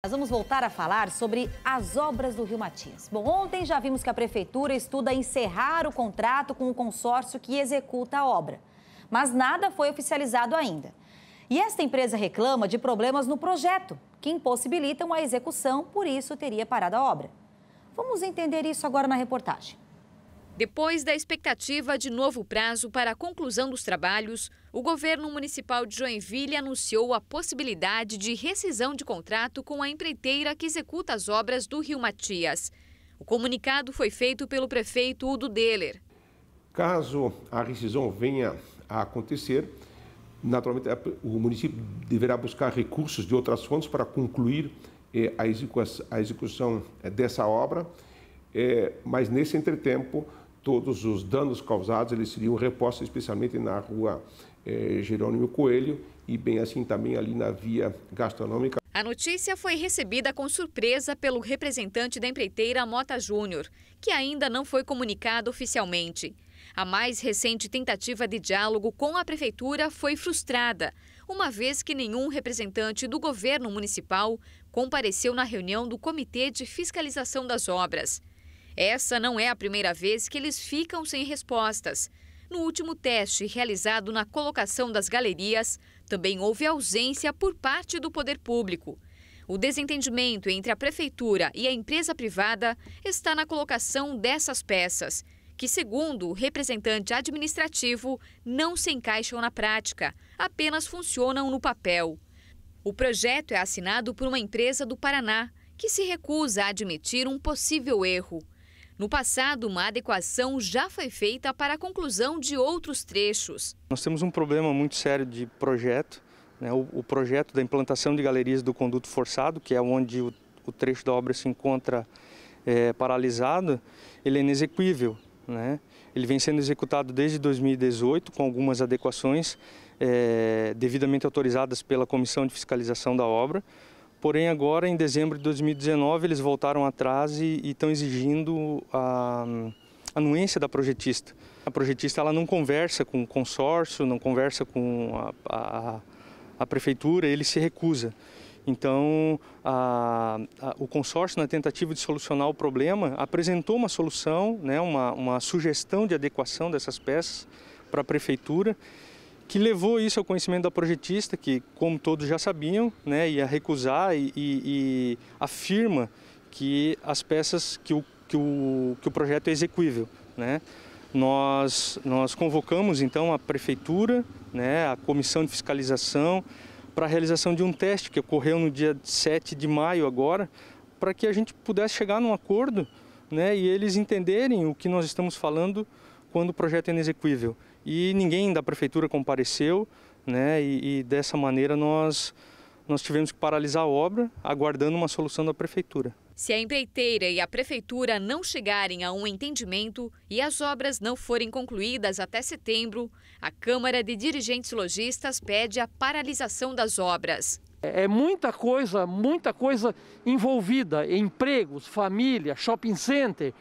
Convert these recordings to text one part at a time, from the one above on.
Nós vamos voltar a falar sobre as obras do Rio Matias. Bom, ontem já vimos que a prefeitura estuda encerrar o contrato com o consórcio que executa a obra, mas nada foi oficializado ainda. E esta empresa reclama de problemas no projeto que impossibilitam a execução, por isso teria parado a obra. Vamos entender isso agora na reportagem. Depois da expectativa de novo prazo para a conclusão dos trabalhos, o governo municipal de Joinville anunciou a possibilidade de rescisão de contrato com a empreiteira que executa as obras do Rio Matias. O comunicado foi feito pelo prefeito Udo Deller. Caso a rescisão venha a acontecer, naturalmente o município deverá buscar recursos de outras fontes para concluir eh, a execução eh, dessa obra, eh, mas nesse entretempo todos os danos causados eles seriam repostos, especialmente na rua eh, Jerônimo Coelho e bem assim também ali na via gastronômica. A notícia foi recebida com surpresa pelo representante da empreiteira Mota Júnior, que ainda não foi comunicado oficialmente. A mais recente tentativa de diálogo com a prefeitura foi frustrada, uma vez que nenhum representante do governo municipal compareceu na reunião do Comitê de Fiscalização das Obras. Essa não é a primeira vez que eles ficam sem respostas. No último teste realizado na colocação das galerias, também houve ausência por parte do poder público. O desentendimento entre a prefeitura e a empresa privada está na colocação dessas peças, que, segundo o representante administrativo, não se encaixam na prática, apenas funcionam no papel. O projeto é assinado por uma empresa do Paraná, que se recusa a admitir um possível erro. No passado, uma adequação já foi feita para a conclusão de outros trechos. Nós temos um problema muito sério de projeto, né? o, o, projeto da implantação de galerias do conduto forçado, que é onde o, o trecho da obra se encontra é, paralisado, ele é inexequível. Né? Ele vem sendo executado desde 2018 com algumas adequações é, devidamente autorizadas pela Comissão de Fiscalização da Obra, Porém, agora, em dezembro de 2019, eles voltaram atrás e, estão exigindo a, a anuência da projetista. A projetista ela não conversa com o consórcio, não conversa com a, a, a prefeitura, ele se recusa. Então, a, a, o consórcio, na tentativa de solucionar o problema, apresentou uma solução, né, uma, uma sugestão de adequação dessas peças para a prefeitura que levou isso ao conhecimento da projetista, que, como todos já sabiam, né, ia recusar e, e, e afirma que as peças, que o, que o, que o projeto é execuível. Né? Nós, nós convocamos, então, a prefeitura, né, a comissão de fiscalização, para a realização de um teste que ocorreu no dia 7 de maio agora, para que a gente pudesse chegar num acordo né, e eles entenderem o que nós estamos falando quando o projeto é inexequível. E ninguém da prefeitura compareceu, né? E, e dessa maneira nós nós tivemos que paralisar a obra, aguardando uma solução da prefeitura. Se a empreiteira e a prefeitura não chegarem a um entendimento e as obras não forem concluídas até setembro, a Câmara de Dirigentes Logistas pede a paralisação das obras. É, é muita coisa, muita coisa envolvida, empregos, família, shopping center.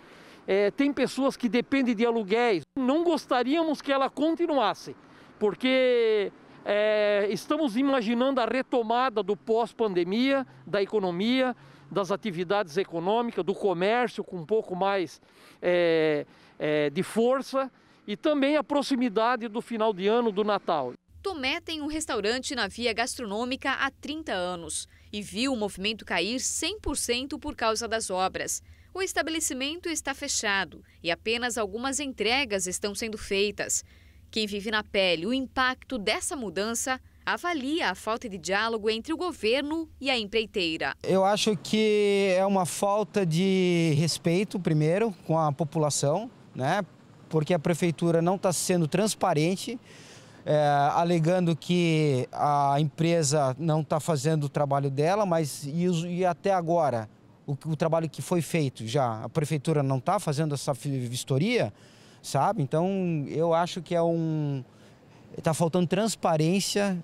É, tem pessoas que dependem de aluguéis. Não gostaríamos que ela continuasse, porque é, estamos imaginando a retomada do pós-pandemia, da economia, das atividades econômicas, do comércio com um pouco mais é, é de força e também a proximidade do final de ano, do Natal. Tomé tem um restaurante na via gastronômica há 30 anos e viu o movimento cair 100% por causa das obras. O estabelecimento está fechado e apenas algumas entregas estão sendo feitas. Quem vive na pele o impacto dessa mudança avalia a falta de diálogo entre o governo e a empreiteira. Eu acho que é uma falta de respeito, primeiro, com a população, né? porque a prefeitura não está sendo transparente, é, alegando que a empresa não está fazendo o trabalho dela, mas e, e até agora o, o trabalho que foi feito já, a prefeitura não está fazendo essa vistoria, sabe? Então, eu acho que é um... Está faltando transparência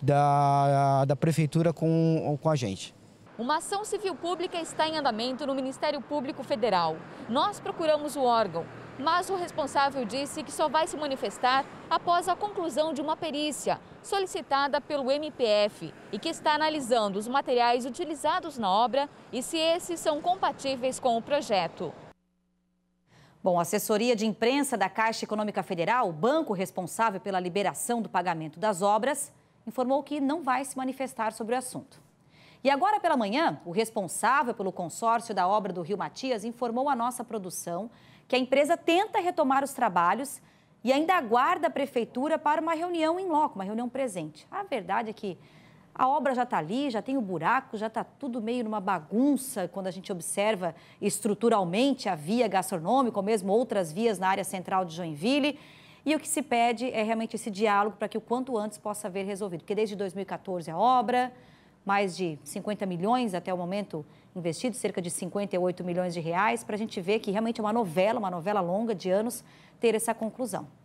da, da prefeitura com, com a gente. Uma ação civil pública está em andamento no Ministério Público Federal. Nós procuramos o órgão mas o responsável disse que só vai se manifestar após a conclusão de uma perícia solicitada pelo MPF e que está analisando os materiais utilizados na obra e se esses são compatíveis com o projeto. Bom, a assessoria de imprensa da Caixa Econômica Federal, o banco responsável pela liberação do pagamento das obras, informou que não vai se manifestar sobre o assunto. E agora pela manhã, o responsável pelo consórcio da obra do Rio Matias informou à nossa produção que a empresa tenta retomar os trabalhos e ainda aguarda a prefeitura para uma reunião em loco, uma reunião presente. A verdade é que a obra já está ali, já tem o buraco, já está tudo meio numa bagunça quando a gente observa estruturalmente a via gastronômica ou mesmo outras vias na área central de Joinville. E o que se pede é realmente esse diálogo para que o quanto antes possa haver resolvido, porque desde 2014 a obra, mais de 50 milhões até o momento investidos, cerca de 58 milhões de reais, para a gente ver que realmente é uma novela, uma novela longa de anos, ter essa conclusão.